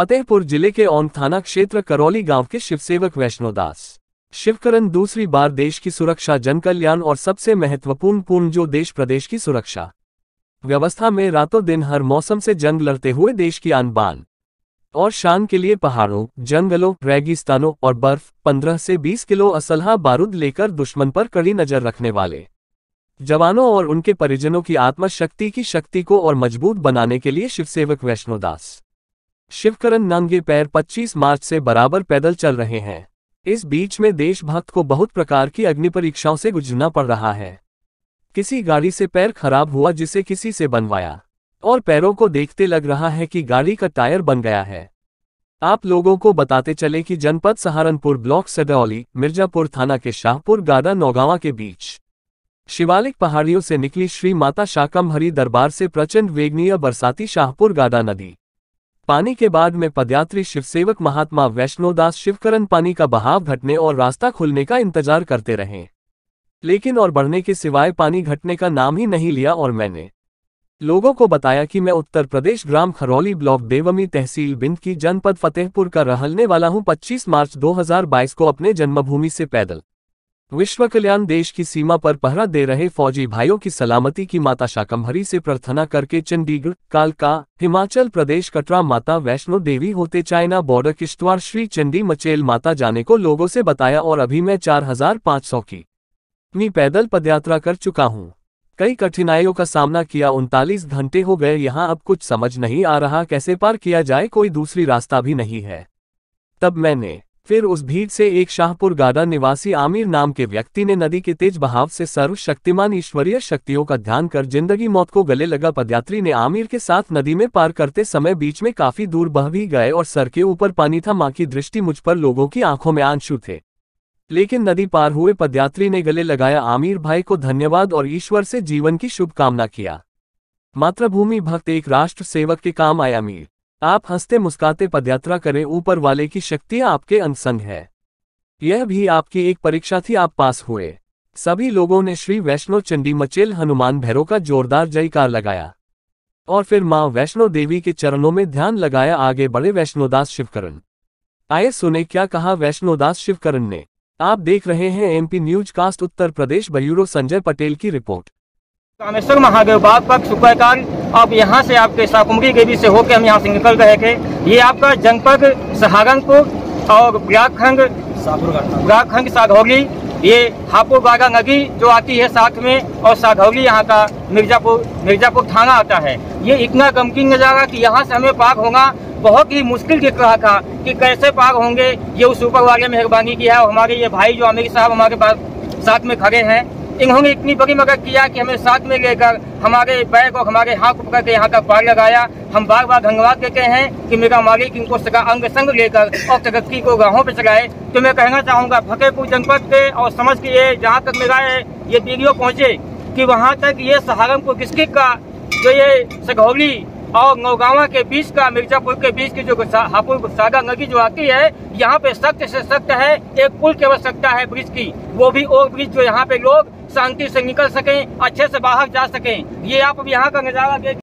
फतेहपुर जिले के औन थाना क्षेत्र करौली गांव के शिवसेवक वैष्णो दास शिवकरण दूसरी बार देश की सुरक्षा जन कल्याण और सबसे महत्वपूर्ण पूर्ण जो देश प्रदेश की सुरक्षा व्यवस्था में रातों दिन हर मौसम से जंग लड़ते हुए देश की आनबान और शान के लिए पहाड़ों जंगलों रेगिस्तानों और बर्फ 15 से 20 किलो असलहा बारूद लेकर दुश्मन पर कड़ी नजर रखने वाले जवानों और उनके परिजनों की आत्मशक्ति की शक्ति को और मजबूत बनाने के लिए शिवसेवक वैष्णोदास शिवकरण नंगे पैर 25 मार्च से बराबर पैदल चल रहे हैं इस बीच में देशभक्त को बहुत प्रकार की अग्नि परीक्षाओं से गुजरना पड़ रहा है किसी गाड़ी से पैर खराब हुआ जिसे किसी से बनवाया और पैरों को देखते लग रहा है कि गाड़ी का टायर बन गया है आप लोगों को बताते चले कि जनपद सहारनपुर ब्लॉक सदौली मिर्जापुर थाना के शाहपुर गादा नौगावा के बीच शिवालिक पहाड़ियों से निकली श्री माता शाकम्भरी दरबार से प्रचंड वेगनीय बरसाती शाहपुर गादा नदी पानी के बाद में पदयात्री शिवसेवक महात्मा वैष्णोदास शिवकरण पानी का बहाव घटने और रास्ता खुलने का इंतजार करते रहे लेकिन और बढ़ने के सिवाय पानी घटने का नाम ही नहीं लिया और मैंने लोगों को बताया कि मैं उत्तर प्रदेश ग्राम खरौली ब्लॉक देवमी तहसील बिंद की जनपद फतेहपुर का रहने वाला हूं 25 मार्च 2022 को अपने जन्मभूमि से पैदल विश्व कल्याण देश की सीमा पर पहरा दे रहे फौजी भाइयों की सलामती की माता शाकंभरी से प्रार्थना करके चंडीगढ़ कालका हिमाचल प्रदेश कटरा माता वैष्णो देवी होते चाइना बॉर्डर किश्तवाड़ श्री चंडी मचेल माता जाने को लोगों से बताया और अभी मैं 4,500 की अपनी पैदल पदयात्रा कर चुका हूँ कई कठिनाइयों का सामना किया उनतालीस घंटे हो गए यहाँ अब कुछ समझ नहीं आ रहा कैसे पार किया जाए कोई दूसरी रास्ता भी नहीं है तब मैंने फिर उस भीड़ से एक शाहपुर गादा निवासी आमिर नाम के व्यक्ति ने नदी के तेज बहाव से सर्व शक्तिमान ईश्वरीय शक्तियों का ध्यान कर जिंदगी मौत को गले लगा पदयात्री ने आमिर के साथ नदी में पार करते समय बीच में काफी दूर बह भी गए और सर के ऊपर पानी था मां की दृष्टि मुझ पर लोगों की आंखों में आंशु थे लेकिन नदी पार हुए पदयात्री ने गले लगाया आमिर भाई को धन्यवाद और ईश्वर से जीवन की शुभकामना किया मातृभूमि भक्त एक राष्ट्र सेवक के काम आए आमिर आप हंसते मुस्काते पदयात्रा करें ऊपर वाले की शक्तियां आपके अनसंग है यह भी आपकी एक परीक्षा थी आप पास हुए सभी लोगों ने श्री वैष्णो चंडी मचेल हनुमान भैरव का जोरदार जयकार लगाया और फिर मां वैष्णो देवी के चरणों में ध्यान लगाया आगे बढ़े वैष्णोदास शिवकरण आए सुने क्या कहा वैष्णोदास शिवकरण ने आप देख रहे हैं MP news cast Uttar Pradesh bureau Sanjay Patel की रिपोर्ट कामेश्वर महादेव बाग पक्ष सुखयकाल अब यहाँ से आपके साकुमरी देवी से होकर हम यहाँ से निकल रहे थे ये आपका जनपद सहारनपुर और ब्राखंड ब्राखंड साघौली ये हापुड़ बागा नदी जो आती है साथ में और साघौली यहाँ का मिर्जापुर मिर्जापुर थाना आता है ये इतना गमकीन नज़ारा कि यहाँ से हमें पाक होना बहुत ही मुश्किल दिख रहा था कि कैसे पाक होंगे ये उस ऊपर वाले मेहरबानी की है और हमारे ये भाई जो आमिर साहब हमारे पास साथ में खड़े हैं इन्होंने इतनी बड़ी मदद किया कि हमें साथ में लेकर हमारे बैग और हमारे हाथ को पकड़ के यहाँ का पार लगाया हम बार बार धन्यवाद देते हैं कि मेरा मालिक इनको सगा अंग संग लेकर और तरक्की को गाहों पे चलाए तो मैं कहना चाहूँगा फतेहपुर जनपद के और समझ के ये जहाँ तक मेरा ये वीडियो पहुँचे कि वहाँ तक ये सहारनपुर डिस्ट्रिक्ट का जो ये सगौली और नौगावा के बीच का मिर्जापुर के बीच की जो हापुर सागा नदी जो आती है यहाँ पे सख्त से सख्त है एक पुल की आवश्यकता है ब्रिज की वो भी और ब्रिज जो यहाँ पे लोग शांति से निकल सकें अच्छे से बाहर जा सकें ये आप यहाँ का नजारा देख